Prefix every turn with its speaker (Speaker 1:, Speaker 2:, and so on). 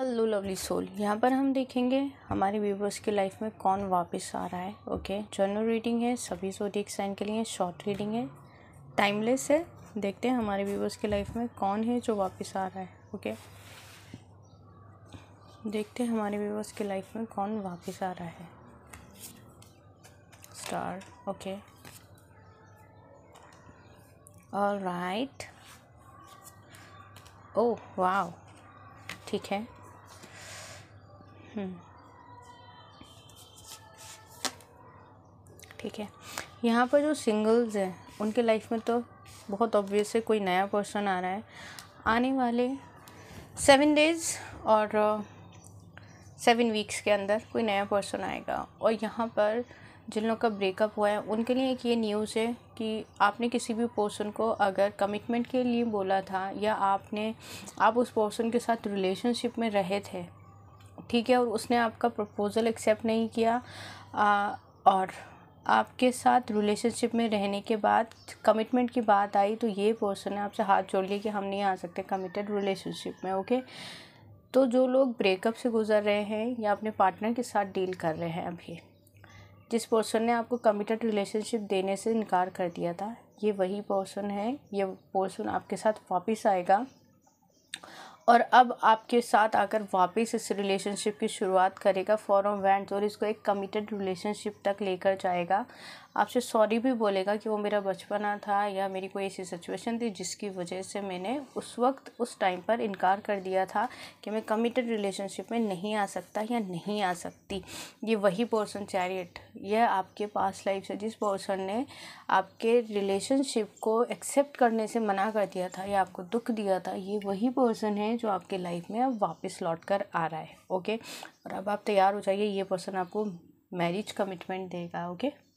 Speaker 1: Hello lovely soul यहाँ पर हम देखेंगे हमारे व्यूवर्स की लाइफ में कौन वापस आ रहा है ओके जर्नल रीडिंग है सभी सोटिक साइन के लिए शॉर्ट रीडिंग है टाइमलेस है देखते हैं हमारे व्यूवर्स की लाइफ में कौन है जो वापस आ रहा है ओके देखते हैं हमारे व्यूवर्स की लाइफ में कौन वापस आ रहा है स्टार ओके और राइट ओ वाह ठीक है हम्म। ठीक है यहाँ पर जो सिंगल्स हैं उनके लाइफ में तो बहुत ऑब्वियस है कोई नया पर्सन आ रहा है आने वाले सेवन डेज़ और सेवन uh, वीक्स के अंदर कोई नया पर्सन आएगा और यहाँ पर जिन लोग का ब्रेकअप हुआ है उनके लिए एक ये न्यूज़ है कि आपने किसी भी पर्सन को अगर कमिटमेंट के लिए बोला था या आपने आप उस पर्सन के साथ रिलेशनशिप में रहे थे ठीक है और उसने आपका प्रपोज़ल एक्सेप्ट नहीं किया आ, और आपके साथ रिलेशनशिप में रहने के बाद कमिटमेंट की बात आई तो ये पर्सन ने आपसे हाथ जोड़ लिया कि हम नहीं आ सकते कमिटेड रिलेशनशिप में ओके तो जो लोग ब्रेकअप से गुजर रहे हैं या अपने पार्टनर के साथ डील कर रहे हैं अभी जिस पर्सन ने आपको कमिटेड रिलेशनशिप देने से इनकार कर दिया था ये वही पर्सन है ये पर्सन आपके साथ वापस आएगा और अब आपके साथ आकर वापस इस रिलेशनशिप की शुरुआत करेगा फॉरम वैंड और इसको एक कमिटेड रिलेशनशिप तक लेकर जाएगा आपसे सॉरी भी बोलेगा कि वो मेरा बचपना था या मेरी कोई ऐसी सिचुएशन थी जिसकी वजह से मैंने उस वक्त उस टाइम पर इनकार कर दिया था कि मैं कमिटेड रिलेशनशिप में नहीं आ सकता या नहीं आ सकती ये वही पर्सन चैरियट यह आपके पास लाइफ से जिस पर्सन ने आपके रिलेशनशिप को एक्सेप्ट करने से मना कर दिया था या आपको दुख दिया था ये वही पर्सन है जो आपके लाइफ में अब वापस लौट कर आ रहा है ओके और अब आप तैयार हो जाइए ये पर्सन आपको मैरिज कमिटमेंट देगा ओके